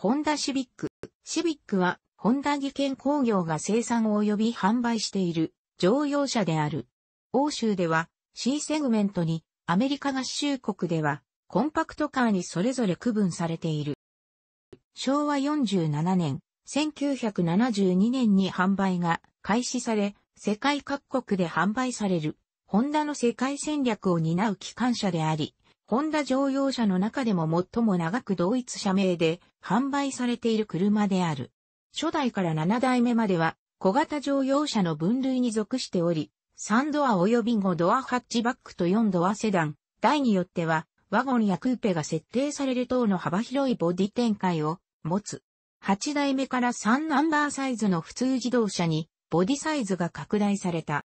ホンダシビック。シビックは、ホンダ技研工業が生産及び販売している乗用車である。欧州では C セグメントに、アメリカ合衆国ではコンパクトカーにそれぞれ区分されている。昭和47年、1972年に販売が開始され、世界各国で販売される、ホンダの世界戦略を担う機関車であり、ホンダ乗用車の中でも最も長く同一社名で販売されている車である。初代から7代目までは小型乗用車の分類に属しており、3ドア及び5ドアハッチバックと4ドアセダン、台によってはワゴンやクーペが設定される等の幅広いボディ展開を持つ。8代目から3ナンバーサイズの普通自動車にボディサイズが拡大された。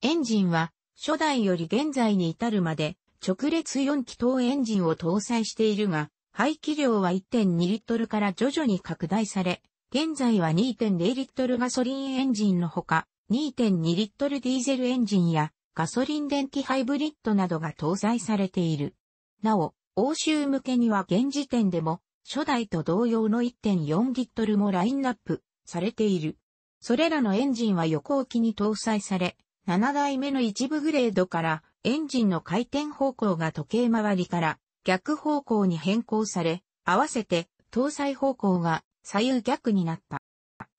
エンジンは初代より現在に至るまで直列4気筒エンジンを搭載しているが、排気量は1.2リットルから徐々に拡大され、現在は2.0リットルガソリンエンジンのほか、2.2リットルディーゼルエンジンやガソリン電気ハイブリッドなどが搭載されている。なお、欧州向けには現時点でも初代と同様の1.4リットルもラインナップされている。それらのエンジンは横置きに搭載され、7代目の一部グレードからエンジンの回転方向が時計回りから逆方向に変更され、合わせて搭載方向が左右逆になった。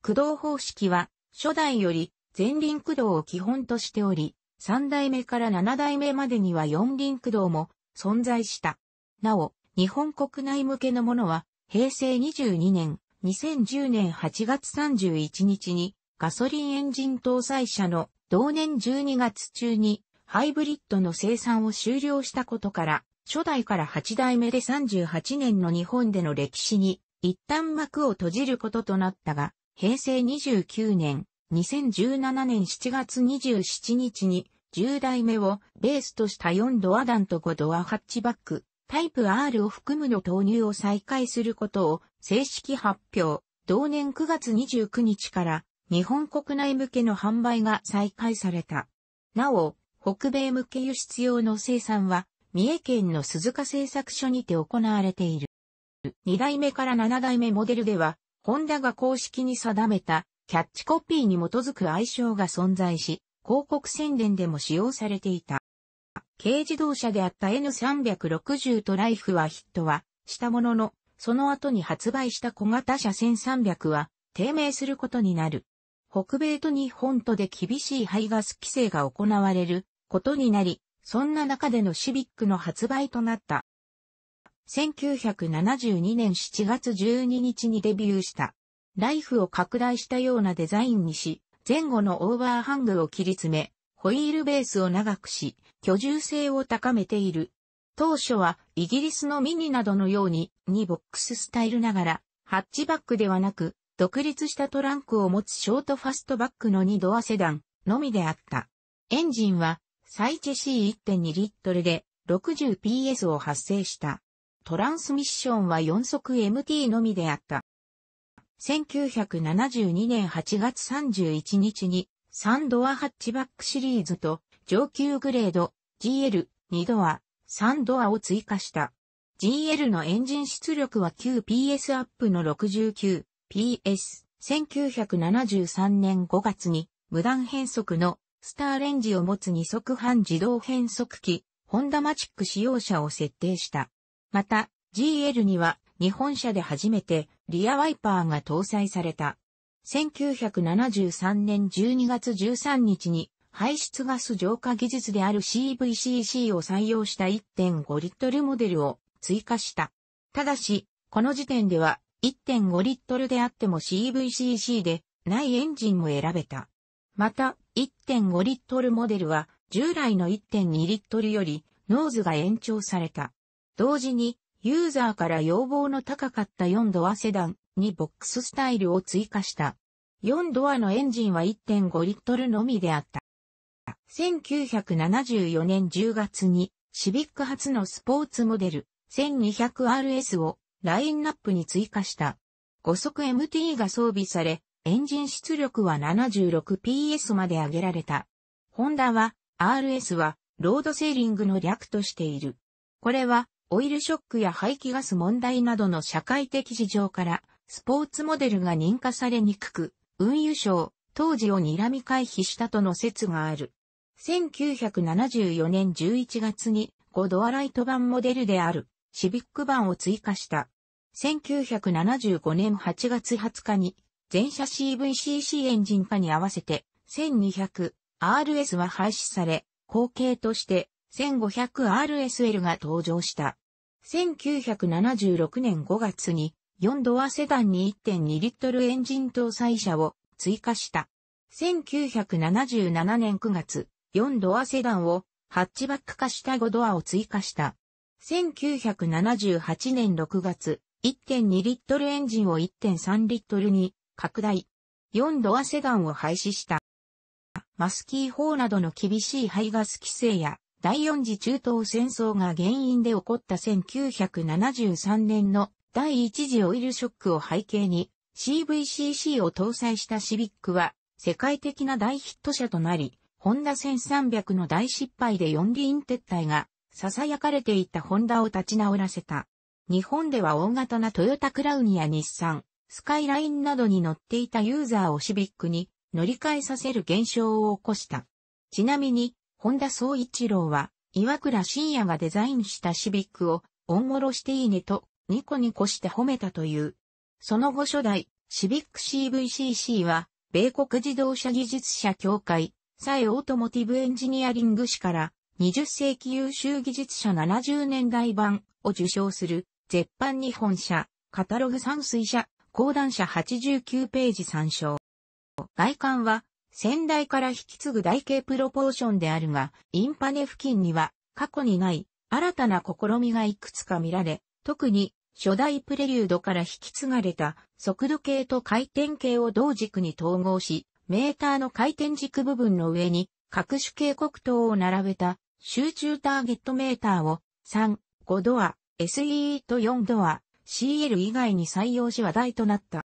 駆動方式は初代より前輪駆動を基本としており、3代目から7代目までには4輪駆動も存在した。なお、日本国内向けのものは平成22年2010年8月31日にガソリンエンジン搭載車の同年12月中にハイブリッドの生産を終了したことから、初代から8代目で38年の日本での歴史に一旦幕を閉じることとなったが、平成29年、2017年7月27日に10代目をベースとした4ドア弾と5ドアハッチバック、タイプ R を含むの投入を再開することを正式発表。同年9月29日から日本国内向けの販売が再開された。なお、北米向け輸出用の生産は、三重県の鈴鹿製作所にて行われている。二代目から七代目モデルでは、ホンダが公式に定めたキャッチコピーに基づく愛称が存在し、広告宣伝でも使用されていた。軽自動車であった N360 とライフはヒットはしたものの、その後に発売した小型車1300は低迷することになる。北米と日本とで厳しい排ガス規制が行われることになり、そんな中でのシビックの発売となった。1972年7月12日にデビューした。ライフを拡大したようなデザインにし、前後のオーバーハングを切り詰め、ホイールベースを長くし、居住性を高めている。当初はイギリスのミニなどのように2ボックススタイルながら、ハッチバックではなく、独立したトランクを持つショートファストバックの2ドアセダンのみであった。エンジンはサイチェ C1.2 リットルで 60PS を発生した。トランスミッションは4速 MT のみであった。1972年8月31日に3ドアハッチバックシリーズと上級グレード GL2 ドア3ドアを追加した。GL のエンジン出力は 9PS アップの 69PS。1973年5月に無断変速のスターレンジを持つ2速半自動変速機、ホンダマチック使用者を設定した。また、GL には日本車で初めてリアワイパーが搭載された。1973年12月13日に排出ガス浄化技術である CVCC を採用した1.5リットルモデルを追加した。ただし、この時点では1.5リットルであっても CVCC でないエンジンも選べた。また、1.5リットルモデルは、従来の1.2リットルより、ノーズが延長された。同時に、ユーザーから要望の高かった4ドアセダンにボックススタイルを追加した。4ドアのエンジンは1.5リットルのみであった。1974年10月に、シビック初のスポーツモデル 1200RS をラインナップに追加した。5速 MT が装備され、エンジン出力は 76PS まで上げられた。ホンダは、RS は、ロードセーリングの略としている。これは、オイルショックや排気ガス問題などの社会的事情から、スポーツモデルが認可されにくく、運輸省、当時を睨み回避したとの説がある。1974年11月に5ドアライト版モデルであるシビック版を追加した。1975年8月20日に全車 CVCC エンジン化に合わせて 1200RS は廃止され、後継として 1500RSL が登場した。1976年5月に4ドアセダンに1.2リットルエンジン搭載車を追加した。1977年9月、4ドアセダンをハッチバック化した5ドアを追加した。1978年6月、1.2リットルエンジンを1.3リットルに拡大。4度はセガンを廃止した。マスキー法などの厳しい排ガス規制や、第四次中東戦争が原因で起こった1973年の第一次オイルショックを背景に、CVCC を搭載したシビックは、世界的な大ヒット車となり、ホンダ1300の大失敗で四輪撤退が、囁かれていたホンダを立ち直らせた。日本では大型なトヨタクラウンや日産、スカイラインなどに乗っていたユーザーをシビックに乗り換えさせる現象を起こした。ちなみに、本田総一郎は、岩倉信也がデザインしたシビックを、オンゴロしていいねと、ニコニコして褒めたという。その後初代、シビック CVCC は、米国自動車技術者協会、サエオートモティブエンジニアリング誌から、20世紀優秀技術者70年代版を受賞する、絶版日本社、カタログ山水社講談社89ページ参照。外観は、先代から引き継ぐ台形プロポーションであるが、インパネ付近には、過去にない、新たな試みがいくつか見られ、特に、初代プレリュードから引き継がれた速度計と回転計を同軸に統合し、メーターの回転軸部分の上に各種警告灯を並べた集中ターゲットメーターを3、5ドア、SEE と4ドア、CL 以外に採用し話題となった。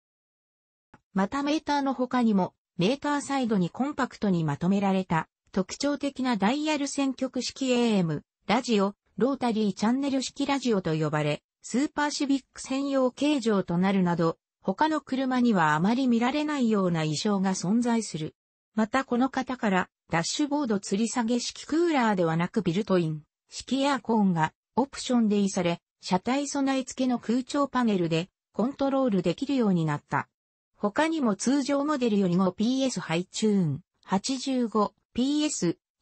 またメーターの他にも、メーターサイドにコンパクトにまとめられた、特徴的なダイヤル選曲式 AM、ラジオ、ロータリーチャンネル式ラジオと呼ばれ、スーパーシビック専用形状となるなど、他の車にはあまり見られないような衣装が存在する。またこの方から、ダッシュボード吊り下げ式クーラーではなくビルトイン、式エアコンがオプションでいされ、車体備え付けの空調パネルでコントロールできるようになった。他にも通常モデルよりも PS ハイチューン 85PS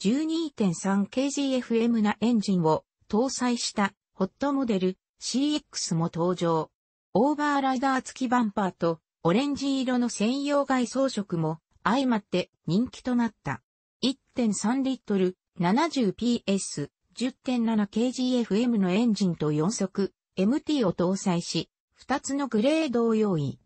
12.3kgfm なエンジンを搭載したホットモデル CX も登場。オーバーライダー付きバンパーとオレンジ色の専用外装色も相まって人気となった。1.3リットル 70PS 10.7kgFM のエンジンと4速 MT を搭載し、2つのグレードを用意。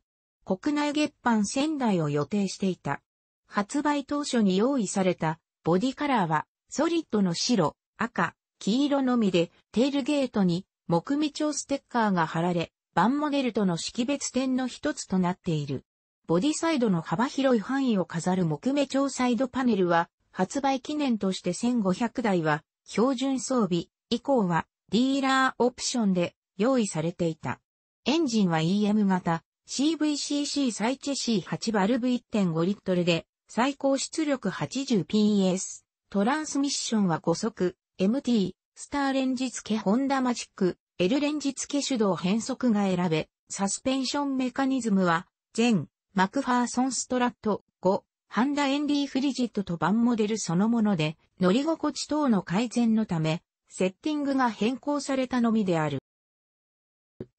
国内月版仙台を予定していた。発売当初に用意されたボディカラーはソリッドの白、赤、黄色のみでテールゲートに木目調ステッカーが貼られ、バンモデルとの識別点の一つとなっている。ボディサイドの幅広い範囲を飾る木目調サイドパネルは発売記念として1500台は標準装備以降はディーラーオプションで用意されていた。エンジンは EM 型 CVCC サイチェ C8 バルブ1.5リットルで最高出力 80PS。トランスミッションは5速 MT スターレンジ付けホンダマジック L レンジ付け手動変速が選べサスペンションメカニズムは全マクファーソンストラット5ハンダエンリーフリジットとバンモデルそのもので、乗り心地等の改善のため、セッティングが変更されたのみである。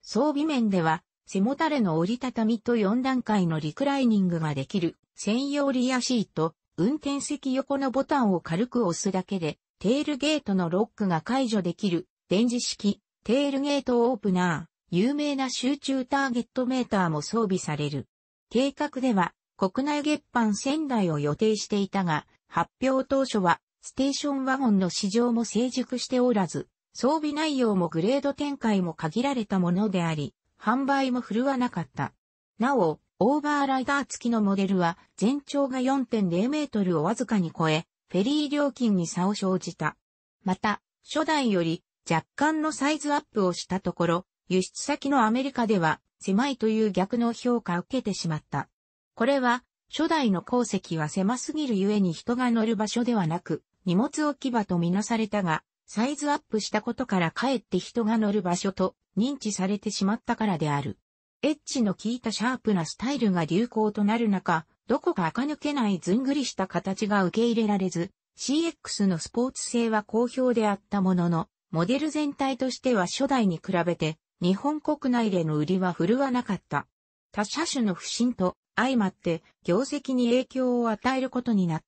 装備面では、背もたれの折りたたみと4段階のリクライニングができる専用リアシート、運転席横のボタンを軽く押すだけで、テールゲートのロックが解除できる、電磁式、テールゲートオープナー、有名な集中ターゲットメーターも装備される。計画では、国内月販仙台を予定していたが、発表当初は、ステーションワゴンの市場も成熟しておらず、装備内容もグレード展開も限られたものであり、販売も振るわなかった。なお、オーバーライダー付きのモデルは全長が4.0メートルをわずかに超え、フェリー料金に差を生じた。また、初代より若干のサイズアップをしたところ、輸出先のアメリカでは狭いという逆の評価を受けてしまった。これは、初代の鉱石は狭すぎるゆえに人が乗る場所ではなく、荷物置き場とみなされたが、サイズアップしたことからかえって人が乗る場所と認知されてしまったからである。エッジの効いたシャープなスタイルが流行となる中、どこか垢抜けないずんぐりした形が受け入れられず、CX のスポーツ性は好評であったものの、モデル全体としては初代に比べて、日本国内での売りは振るわなかった。他車種の不振と相まって業績に影響を与えることになっ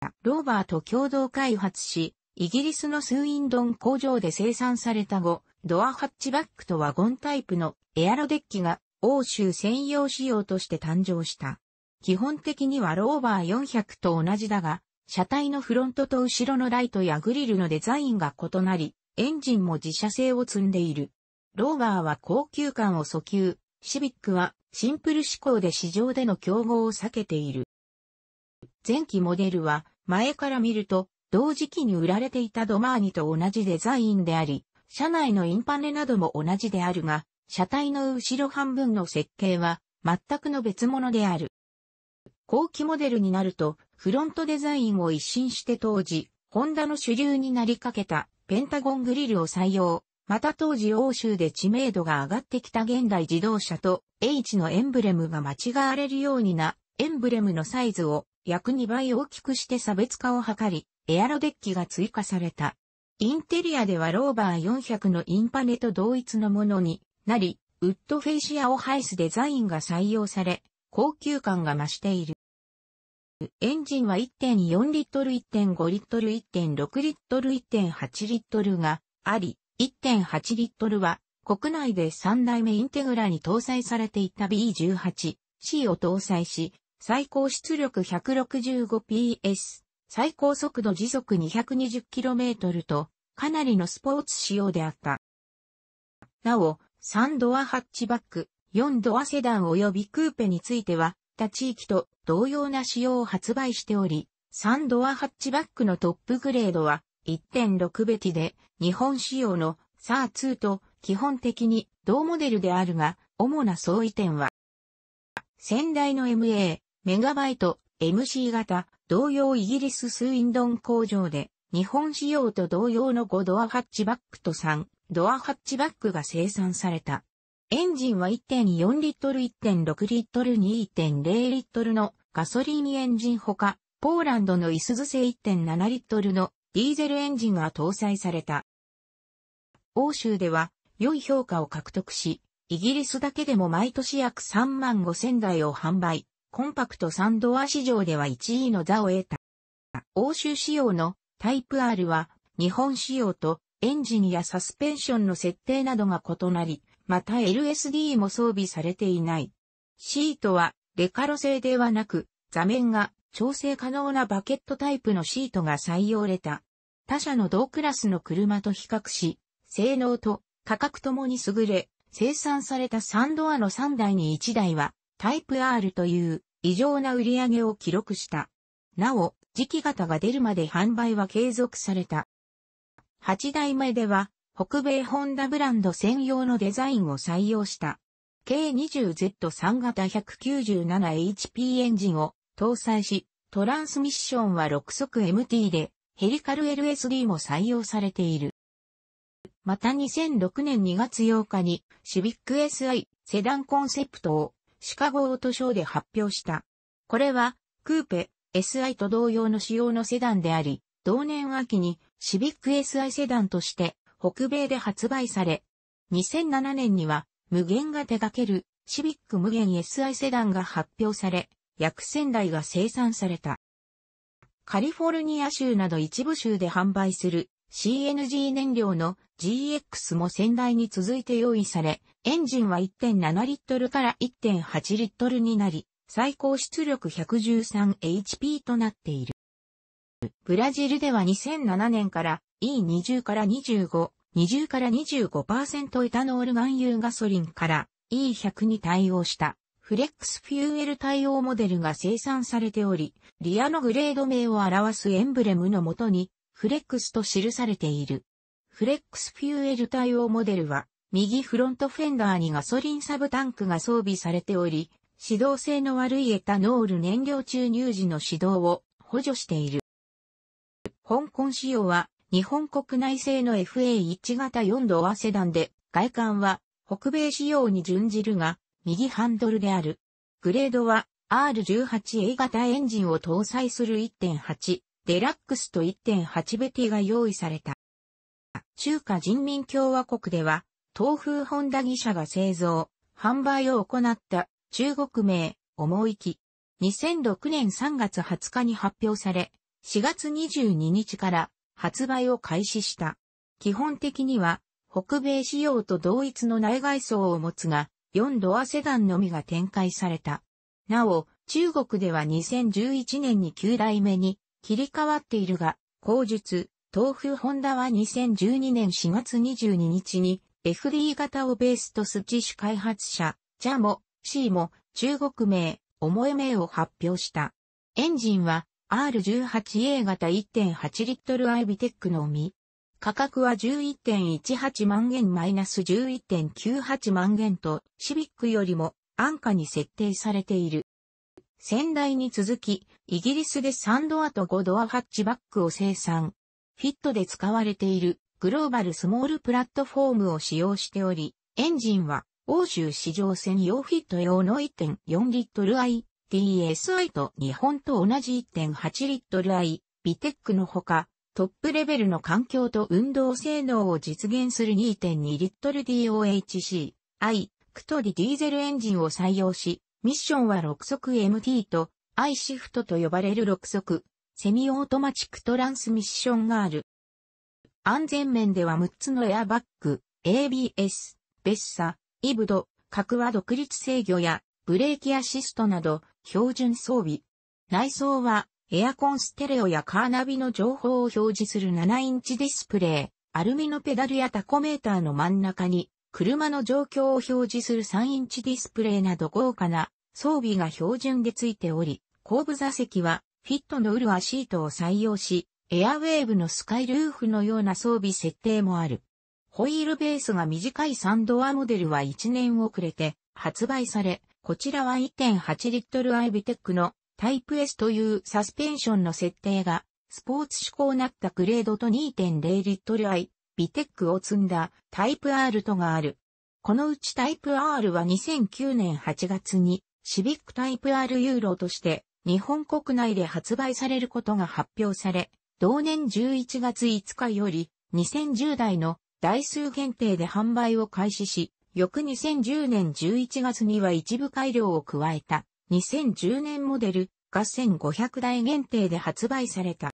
た。ローバーと共同開発し、イギリスのスウィンドン工場で生産された後、ドアハッチバックとワゴンタイプのエアロデッキが欧州専用仕様として誕生した。基本的にはローバー400と同じだが、車体のフロントと後ろのライトやグリルのデザインが異なり、エンジンも自社製を積んでいる。ローバーは高級感を訴求、シビックはシンプル思考で市場での競合を避けている。前期モデルは前から見ると同時期に売られていたドマーニと同じデザインであり、車内のインパネなども同じであるが、車体の後ろ半分の設計は全くの別物である。後期モデルになるとフロントデザインを一新して当時、ホンダの主流になりかけたペンタゴングリルを採用。また当時欧州で知名度が上がってきた現代自動車と H のエンブレムが間違われるようにな、エンブレムのサイズを約2倍大きくして差別化を図り、エアロデッキが追加された。インテリアではローバー400のインパネと同一のものになり、ウッドフェイシアを排すデザインが採用され、高級感が増している。エンジンは1.4リットル、1.5リットル、1.6リットル、1.8リットルがあり、1.8リットルは国内で3代目インテグラに搭載されていた B18C を搭載し、最高出力 165PS、最高速度時速 220km と、かなりのスポーツ仕様であった。なお、3ドアハッチバック、4ドアセダン及びクーペについては、他地域と同様な仕様を発売しており、3ドアハッチバックのトップグレードは、1.6ベティで、日本仕様のサー2と基本的に同モデルであるが、主な相違点は、先代の MA、メガバイト、MC 型、同様イギリススウィンドン工場で、日本仕様と同様の5ドアハッチバックと3ドアハッチバックが生産された。エンジンは1.4リットル、1.6リットル、2.0リットルのガソリンエンジンほか、ポーランドのイスズ製1.7リットルのディーゼルエンジンが搭載された。欧州では良い評価を獲得し、イギリスだけでも毎年約3万5千台を販売、コンパクトサンドア市場では1位の座を得た。欧州仕様のタイプ R は日本仕様とエンジンやサスペンションの設定などが異なり、また LSD も装備されていない。シートはレカロ製ではなく座面が調整可能なバケットタイプのシートが採用れた。他社の同クラスの車と比較し、性能と価格ともに優れ、生産された3ドアの3台に1台は、タイプ R という異常な売り上げを記録した。なお、時期型が出るまで販売は継続された。8台目では、北米ホンダブランド専用のデザインを採用した。K20Z3 型 197HP エンジンを搭載し、トランスミッションは6速 MT で、ヘリカル LSD も採用されている。また2006年2月8日に、シビック SI セダンコンセプトを、シカゴオートショーで発表した。これは、クーペ SI と同様の仕様のセダンであり、同年秋にシビック SI セダンとして北米で発売され、2007年には無限が手掛けるシビック無限 SI セダンが発表され、薬1台が生産された。カリフォルニア州など一部州で販売する CNG 燃料の GX も仙台に続いて用意され、エンジンは1.7リットルから1.8リットルになり、最高出力 113HP となっている。ブラジルでは2007年から E20 から25、20から25%エタノール含有ガソリンから E100 に対応したフレックスフューエル対応モデルが生産されており、リアのグレード名を表すエンブレムのもとに、フレックスと記されている。フレックスフューエル対応モデルは、右フロントフェンダーにガソリンサブタンクが装備されており、指導性の悪いエタノール燃料注入時の指導を補助している。香港仕様は日本国内製の FA1 型4ドアセダンで、外観は北米仕様に準じるが、右ハンドルである。グレードは R18A 型エンジンを搭載する1.8デラックスと1.8ベティが用意された。中華人民共和国では東風ホンダ技社が製造、販売を行った中国名、思いき。2006年3月20日に発表され、4月22日から発売を開始した。基本的には北米仕様と同一の内外装を持つが、4ドアセダンのみが展開された。なお、中国では2011年に9代目に切り替わっているが、後述、東風ホンダは2012年4月22日に FD 型をベースとす自主開発者、ジャモ、C も中国名、重い名を発表した。エンジンは R18A 型1.8リットルアイビテックのみ、価格は11.18万円マイナス11.98万円と、シビックよりも安価に設定されている。先代に続き、イギリスで3ドアと5ドアハッチバックを生産。フィットで使われているグローバルスモールプラットフォームを使用しており、エンジンは欧州市場専用フィット用の1.4リットル ITSI と日本と同じ1.8リットル I ビテックのほか、トップレベルの環境と運動性能を実現する2.2リットル DOHC、I、クトリディーゼルエンジンを採用し、ミッションは6速 MT と I シフトと呼ばれる6速、セミオートマチックトランスミッションがある。安全面では6つのエアバッグ、ABS、ベッサ、イブド、格は独立制御やブレーキアシストなど標準装備。内装はエアコンステレオやカーナビの情報を表示する7インチディスプレイ、アルミのペダルやタコメーターの真ん中に、車の状況を表示する3インチディスプレイなど豪華な装備が標準でついており、後部座席はフィットのウルアシートを採用し、エアウェーブのスカイルーフのような装備設定もある。ホイールベースが短いサンドアモデルは1年遅れて発売され、こちらは1.8リットルアイビテックのタイプ S というサスペンションの設定が、スポーツ志向なったグレードと2.0リットル i、ビテックを積んだタイプ R とがある。このうちタイプ R は2009年8月にシビックタイプ R ユーロとして日本国内で発売されることが発表され、同年11月5日より2010代の台数限定で販売を開始し、翌2010年11月には一部改良を加えた。2010年モデルが1500台限定で発売された。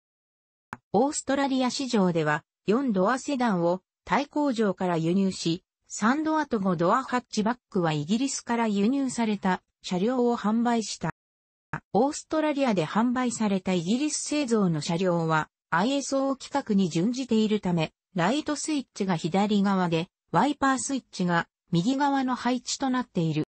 オーストラリア市場では4ドアセダンをタイ工場から輸入し、3ドアと5ドアハッチバックはイギリスから輸入された車両を販売した。オーストラリアで販売されたイギリス製造の車両は ISO 規格に準じているため、ライトスイッチが左側で、ワイパースイッチが右側の配置となっている。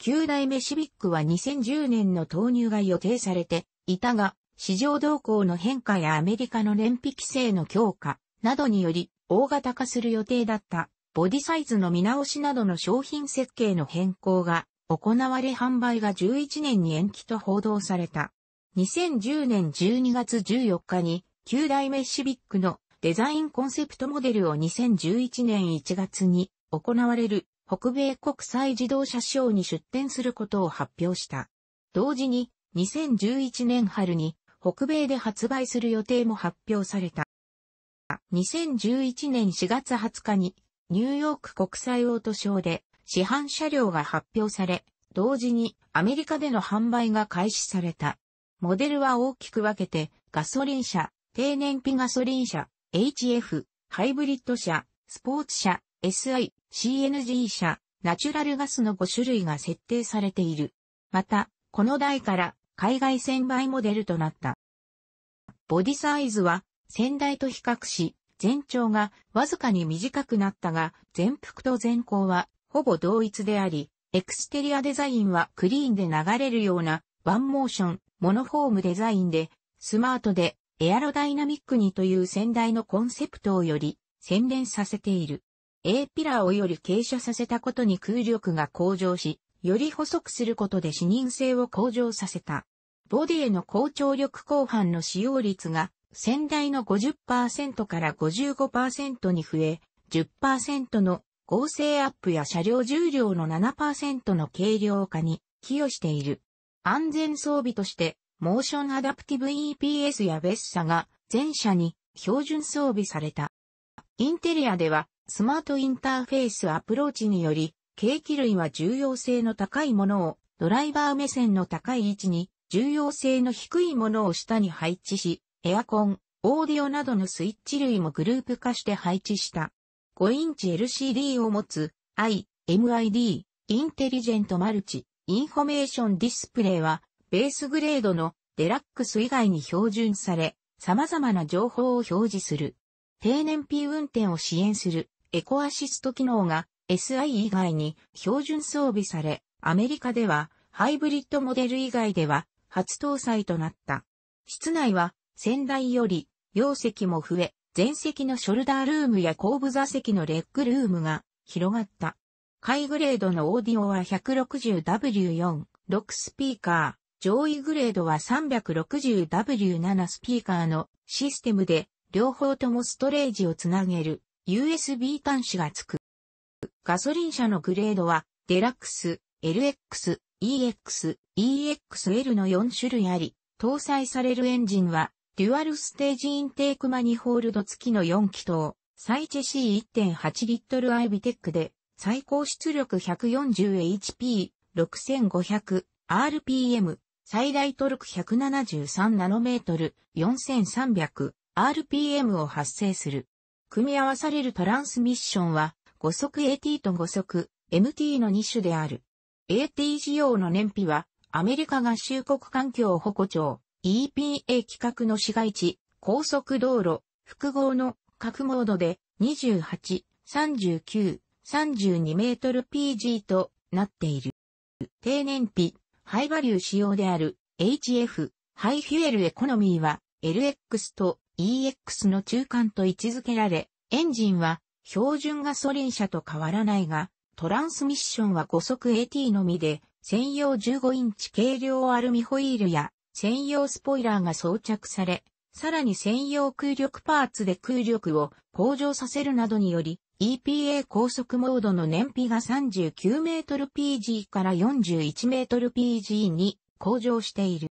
九代目シビックは2010年の投入が予定されていたが、市場動向の変化やアメリカの燃費規制の強化などにより大型化する予定だったボディサイズの見直しなどの商品設計の変更が行われ販売が11年に延期と報道された。2010年12月14日に9代目シビックのデザインコンセプトモデルを2011年1月に行われる北米国際自動車ショーに出展することを発表した。同時に、2011年春に、北米で発売する予定も発表された。2011年4月20日に、ニューヨーク国際オートショーで、市販車両が発表され、同時にアメリカでの販売が開始された。モデルは大きく分けて、ガソリン車、低燃費ガソリン車、HF、ハイブリッド車、スポーツ車、SI、CNG 社、ナチュラルガスの5種類が設定されている。また、この台から海外船売モデルとなった。ボディサイズは先代と比較し、全長がわずかに短くなったが、全幅と前高はほぼ同一であり、エクステリアデザインはクリーンで流れるようなワンモーション、モノフォームデザインで、スマートでエアロダイナミックにという先代のコンセプトをより洗練させている。A ピラーをより傾斜させたことに空力が向上し、より細くすることで視認性を向上させた。ボディへの高張力後半の使用率が、先代の50%から55%に増え、10%の合成アップや車両重量の7%の軽量化に寄与している。安全装備として、モーションアダプティブ EPS やベッサが全車に標準装備された。インテリアではスマートインターフェースアプローチにより、景気類は重要性の高いものをドライバー目線の高い位置に、重要性の低いものを下に配置し、エアコン、オーディオなどのスイッチ類もグループ化して配置した。5インチ LCD を持つ i、MID、インテリジェントマルチ、インフォメーションディスプレイは、ベースグレードのデラックス以外に標準され、様々な情報を表示する。低燃費運転を支援するエコアシスト機能が SI 以外に標準装備され、アメリカではハイブリッドモデル以外では初搭載となった。室内は先代より容積も増え、前席のショルダールームや後部座席のレッグルームが広がった。下グレードのオーディオは 160W4、6スピーカー。上位グレードは 360W7 スピーカーのシステムで両方ともストレージをつなげる。USB 端子が付く。ガソリン車のグレードは、デラックス、LX、EX、EXL の4種類あり、搭載されるエンジンは、デュアルステージインテークマニホールド付きの4気筒、サイチェ C1.8 リットルアイビテックで、最高出力 140HP6500RPM、最大トルク1 7 3トル、4 3 0 0 r p m を発生する。組み合わされるトランスミッションは、5速 AT と5速 MT の2種である。AT 仕様の燃費は、アメリカ合衆国環境保護庁 EPA 規格の市街地、高速道路、複合の各モードで28、39、32メートル PG となっている。低燃費、ハイバリュー仕様である HF、ハイフュエルエコノミーは LX と EX の中間と位置づけられ、エンジンは標準ガソリン車と変わらないが、トランスミッションは5速 AT のみで、専用15インチ軽量アルミホイールや専用スポイラーが装着され、さらに専用空力パーツで空力を向上させるなどにより、EPA 高速モードの燃費が 39m/PG から 41m/PG に向上している。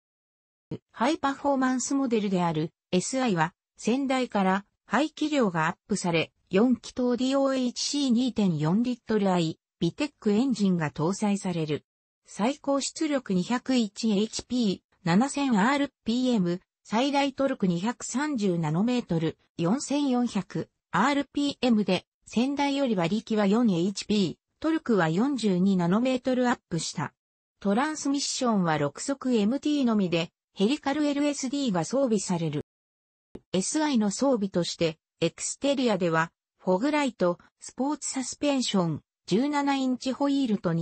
ハイパフォーマンスモデルである SI は先代から排気量がアップされ、4気筒 DOHC2.4 リットル i、ビテックエンジンが搭載される。最高出力 201HP7000rpm、最大トルク2 3 0トル、4 4 0 0 r p m で、先代より馬力は 4HP、トルクは4 2トルアップした。トランスミッションは6速 MT のみで、ヘリカル LSD が装備される。SI の装備として、エクステリアでは、フォグライト、スポーツサスペンション、17インチホイールと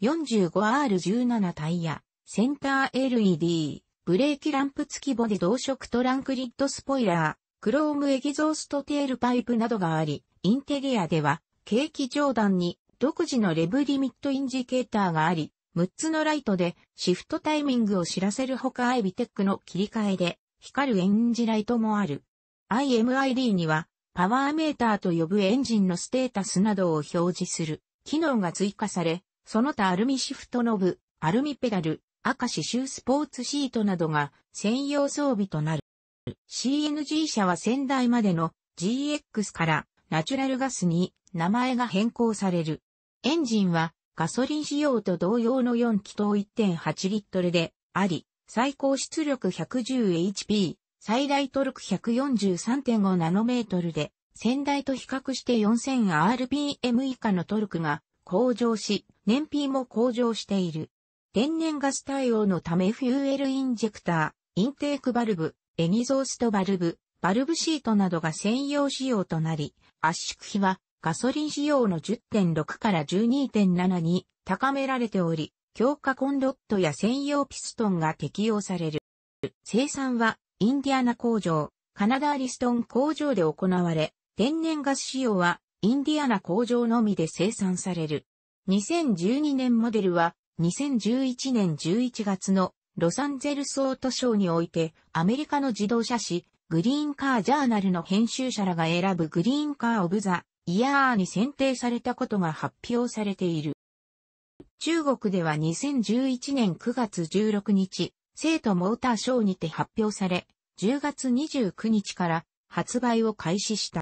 215-45R17 タイヤ、センター LED、ブレーキランプ付きボディ同色トランクリッドスポイラー、クロームエキゾーストテールパイプなどがあり、インテリアでは、景気上段に独自のレブリミットインジケーターがあり、6つのライトでシフトタイミングを知らせるほかアイビテックの切り替えで光るエンジライトもある。IMID には、パワーメーターと呼ぶエンジンのステータスなどを表示する機能が追加され、その他アルミシフトノブ、アルミペダル、赤刺繍スポーツシートなどが専用装備となる。CNG 車は先代までの GX からナチュラルガスに名前が変更される。エンジンはガソリン仕様と同様の4気筒1.8リットルであり、最高出力 110HP、最大トルク 143.5nm で、先代と比較して 4000rpm 以下のトルクが向上し、燃費も向上している。天然ガス対応のためフューエルインジェクター、インテークバルブ、エニゾーストバルブ、バルブシートなどが専用仕様となり、圧縮比はガソリン仕様の10.6から12.7に高められており、強化コンロットや専用ピストンが適用される。生産はインディアナ工場、カナダアリストン工場で行われ、天然ガス使用はインディアナ工場のみで生産される。2012年モデルは2011年11月のロサンゼルスオートショーにおいてアメリカの自動車誌グリーンカージャーナルの編集者らが選ぶグリーンカーオブザイヤーに選定されたことが発表されている。中国では2011年9月16日、生徒モーターショーにて発表され、10月29日から発売を開始した。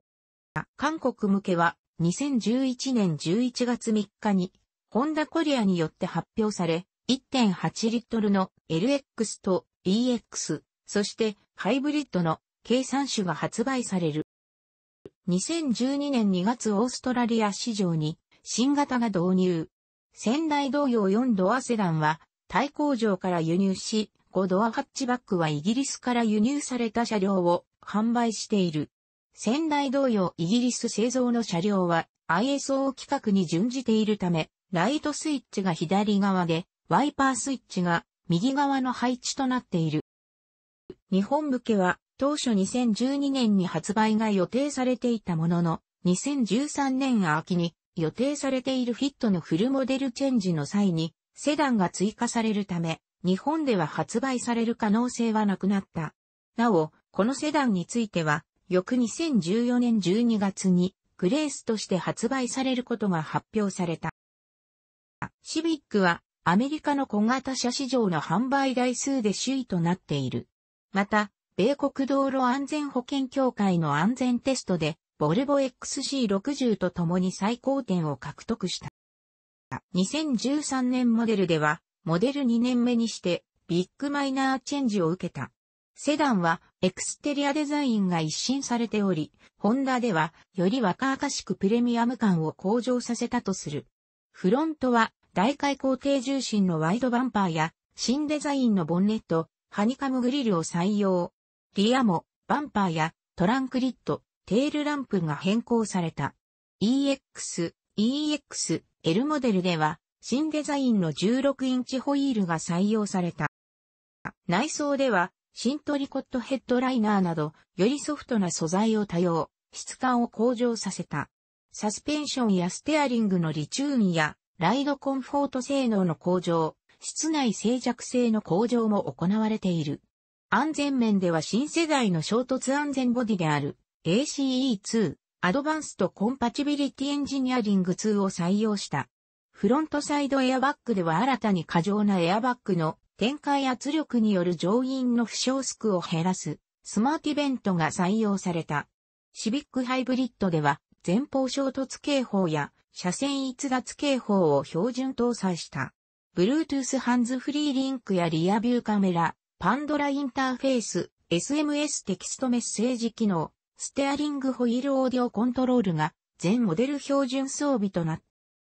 韓国向けは2011年11月3日に、ホンダコリアによって発表され、1.8リットルの LX と EX、そしてハイブリッドの計3種が発売される。2012年2月オーストラリア市場に新型が導入。仙台同様4ドアセダンは、タイ工場から輸入し、5ドアハッチバックはイギリスから輸入された車両を販売している。仙台同様イギリス製造の車両は ISO 規格に準じているため、ライトスイッチが左側で、ワイパースイッチが右側の配置となっている。日本向けは当初2012年に発売が予定されていたものの、2013年秋に予定されているフィットのフルモデルチェンジの際に、セダンが追加されるため、日本では発売される可能性はなくなった。なお、このセダンについては、翌2014年12月に、グレースとして発売されることが発表された。シビックは、アメリカの小型車市場の販売台数で首位となっている。また、米国道路安全保険協会の安全テストで、ボルボ XC60 と共に最高点を獲得した。2013年モデルでは、モデル2年目にして、ビッグマイナーチェンジを受けた。セダンは、エクステリアデザインが一新されており、ホンダでは、より若々しくプレミアム感を向上させたとする。フロントは、大開口低重心のワイドバンパーや、新デザインのボンネット、ハニカムグリルを採用。リアも、バンパーや、トランクリッド、テールランプが変更された。EX、EX、L モデルでは、新デザインの16インチホイールが採用された。内装では、新トリコットヘッドライナーなど、よりソフトな素材を多用、質感を向上させた。サスペンションやステアリングのリチューンや、ライドコンフォート性能の向上、室内静寂性の向上も行われている。安全面では新世代の衝突安全ボディである ACE2 アドバンストコンパチビリティエンジニアリング2を採用した。フロントサイドエアバッグでは新たに過剰なエアバッグの展開圧力による乗員の負傷スクを減らすスマートイベントが採用された。シビックハイブリッドでは前方衝突警報や車線逸脱警報を標準搭載した。Bluetooth ハンズフリーリンクやリアビューカメラ、パンドラインターフェース、SMS テキストメッセージ機能、ステアリングホイールオーディオコントロールが全モデル標準装備となっ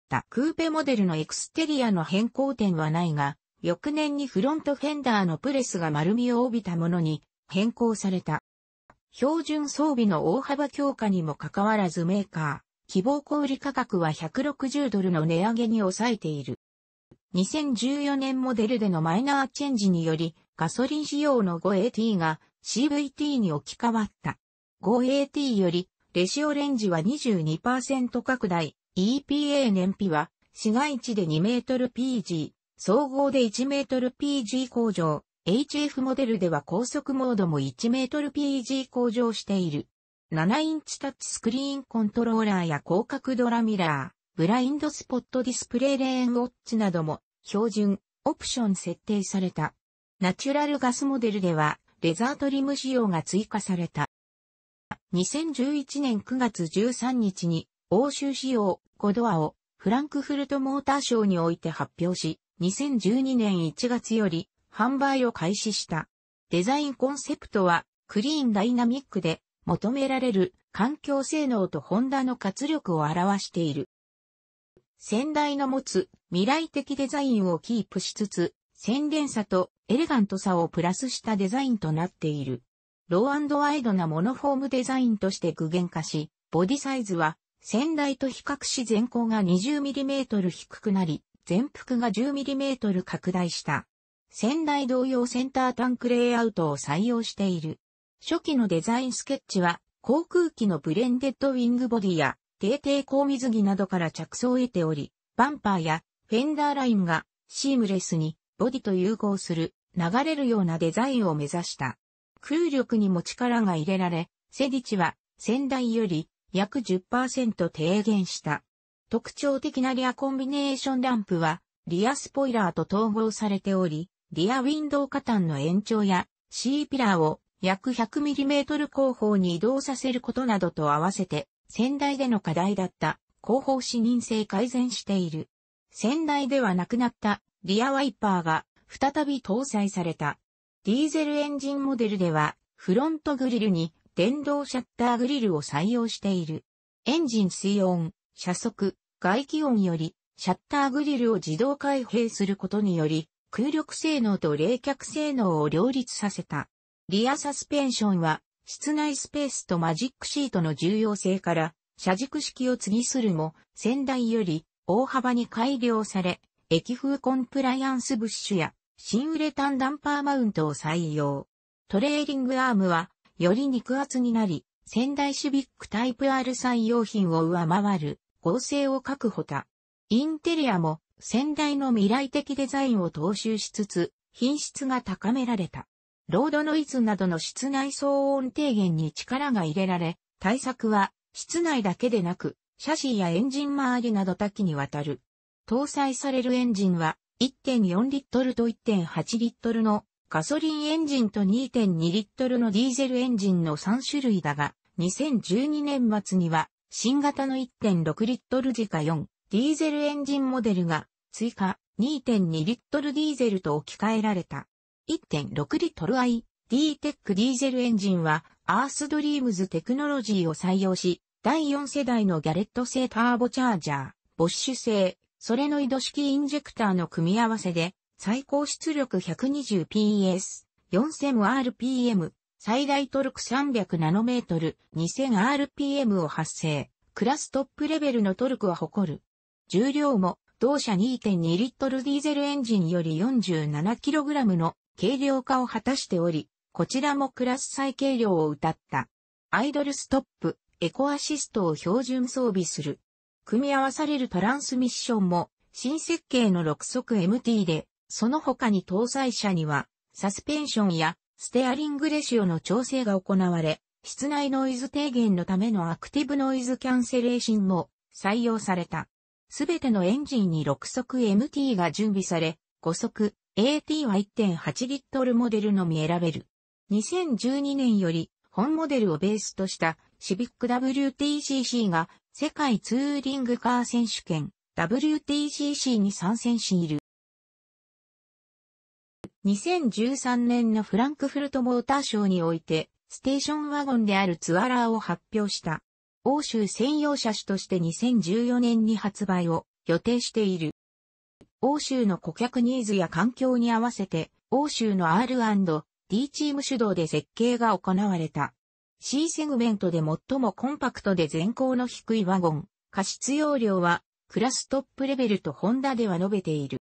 た。クーペモデルのエクステリアの変更点はないが、翌年にフロントフェンダーのプレスが丸みを帯びたものに変更された。標準装備の大幅強化にもかかわらずメーカー、希望小売価格は160ドルの値上げに抑えている。2014年モデルでのマイナーチェンジにより、ガソリン仕様の 5AT が CVT に置き換わった。5AT より、レシオレンジは22%拡大、EPA 燃費は、市街地で2メートル PG、総合で1メートル PG 向上、HF モデルでは高速モードも1メートル PG 向上している。7インチタッチスクリーンコントローラーや広角ドラミラー、ブラインドスポットディスプレイレーンウォッチなども標準、オプション設定された。ナチュラルガスモデルではレザートリム仕様が追加された。2011年9月13日に欧州仕様5ドアをフランクフルトモーターショーにおいて発表し、2012年1月より販売を開始した。デザインコンセプトはクリーンダイナミックで求められる環境性能とホンダの活力を表している。先代の持つ未来的デザインをキープしつつ、洗練さとエレガントさをプラスしたデザインとなっている。ローワイドなモノフォームデザインとして具現化し、ボディサイズは先代と比較し前高が 20mm 低くなり、前幅が 10mm 拡大した。先代同様センタータンクレイアウトを採用している。初期のデザインスケッチは、航空機のブレンデッドウィングボディや、低抵抗水着などから着想を得ており、バンパーやフェンダーラインがシームレスにボディと融合する流れるようなデザインを目指した。空力にも力が入れられ、セディチは先代より約10%低減した。特徴的なリアコンビネーションランプは、リアスポイラーと統合されており、リアウィンドウ加担の延長や C ピラーを約 100mm 後方に移動させることなどと合わせて、先代での課題だった後方視認性改善している。先代ではなくなったリアワイパーが再び搭載された。ディーゼルエンジンモデルでは、フロントグリルに電動シャッターグリルを採用している。エンジン水温、車速、外気温より、シャッターグリルを自動開閉することにより、空力性能と冷却性能を両立させた。リアサスペンションは、室内スペースとマジックシートの重要性から、車軸式を継ぎするも、先代より大幅に改良され、液風コンプライアンスブッシュや新ウレタンダンパーマウントを採用。トレーリングアームは、より肉厚になり、仙台シビックタイプ R 採用品を上回る合成を確保た。インテリアも仙台の未来的デザインを踏襲しつつ、品質が高められた。ロードノイズなどの室内騒音低減に力が入れられ、対策は室内だけでなく、シャシーやエンジン周りなど多岐にわたる。搭載されるエンジンは1.4リットルと1.8リットルのガソリンエンジンと2.2リットルのディーゼルエンジンの3種類だが、2012年末には新型の1.6リットル時価4ディーゼルエンジンモデルが追加2.2リットルディーゼルと置き換えられた。1.6リットル i d テックディーゼルエンジンはアースドリームズテクノロジーを採用し、第4世代のギャレット製ターボチャージャー、ボッシュ製、それの移動式インジェクターの組み合わせで、最高出力 120PS、4000rpm、最大トルク3 0 0トル、2000rpm を発生。クラストップレベルのトルクは誇る。重量も、同社2.2リットルディーゼルエンジンより 47kg の軽量化を果たしており、こちらもクラス最軽量を謳った。アイドルストップ、エコアシストを標準装備する。組み合わされるトランスミッションも、新設計の6速 MT で、その他に搭載車には、サスペンションやステアリングレシオの調整が行われ、室内ノイズ低減のためのアクティブノイズキャンセレーションも採用された。すべてのエンジンに6速 MT が準備され、5速 AT は1.8リットルモデルのみ選べる。2012年より本モデルをベースとしたシビック WTCC が世界ツーリングカー選手権 WTCC に参戦している。2013年のフランクフルトモーターショーにおいて、ステーションワゴンであるツアラーを発表した。欧州専用車種として2014年に発売を予定している。欧州の顧客ニーズや環境に合わせて、欧州の R&D チーム主導で設計が行われた。C セグメントで最もコンパクトで全高の低いワゴン、過失容量はクラストップレベルとホンダでは述べている。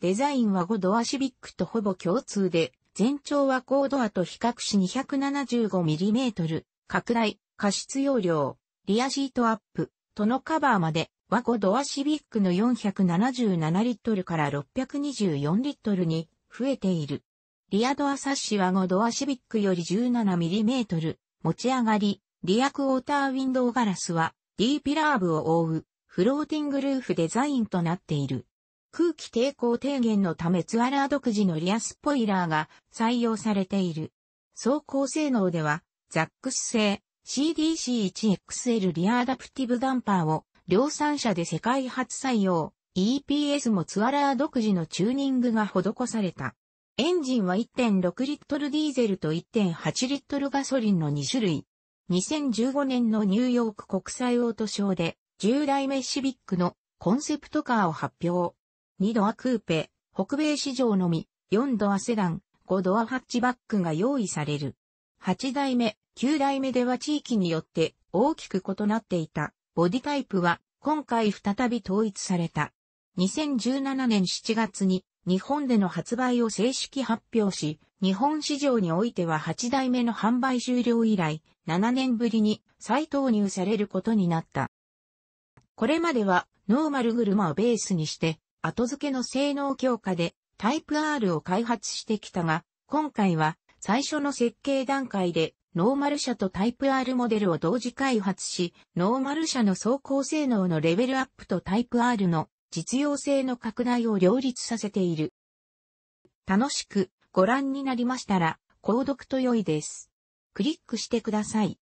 デザインは5ドアシビックとほぼ共通で、全長は高ドアと比較し 275mm、拡大、過失容量、リアシートアップ、とのカバーまで、ワゴドアシビックの477リットルから624リットルに増えている。リアドアサッシは5ドアシビックより 17mm 持ち上がり、リアクォーターウィンドウガラスは D ピラー部を覆うフローティングルーフデザインとなっている。空気抵抗低減のためツアラー独自のリアスポイラーが採用されている。走行性能では、ザックス製 CDC1XL リアアダプティブダンパーを量産車で世界初採用。EPS もツアラー独自のチューニングが施された。エンジンは1.6リットルディーゼルと1.8リットルガソリンの2種類。2015年のニューヨーク国際オートショーで10代目シビックのコンセプトカーを発表。2ドアクーペ、北米市場のみ、4ドアセダン、5ドアハッチバックが用意される。8代目、9代目では地域によって大きく異なっていたボディタイプは今回再び統一された。2017年7月に日本での発売を正式発表し、日本市場においては8代目の販売終了以来、7年ぶりに再投入されることになった。これまでは、ノーマル車をベースにして、後付けの性能強化で、タイプ R を開発してきたが、今回は、最初の設計段階で、ノーマル車とタイプ R モデルを同時開発し、ノーマル車の走行性能のレベルアップとタイプ R の実用性の拡大を両立させている。楽しくご覧になりましたら、購読と良いです。クリックしてください。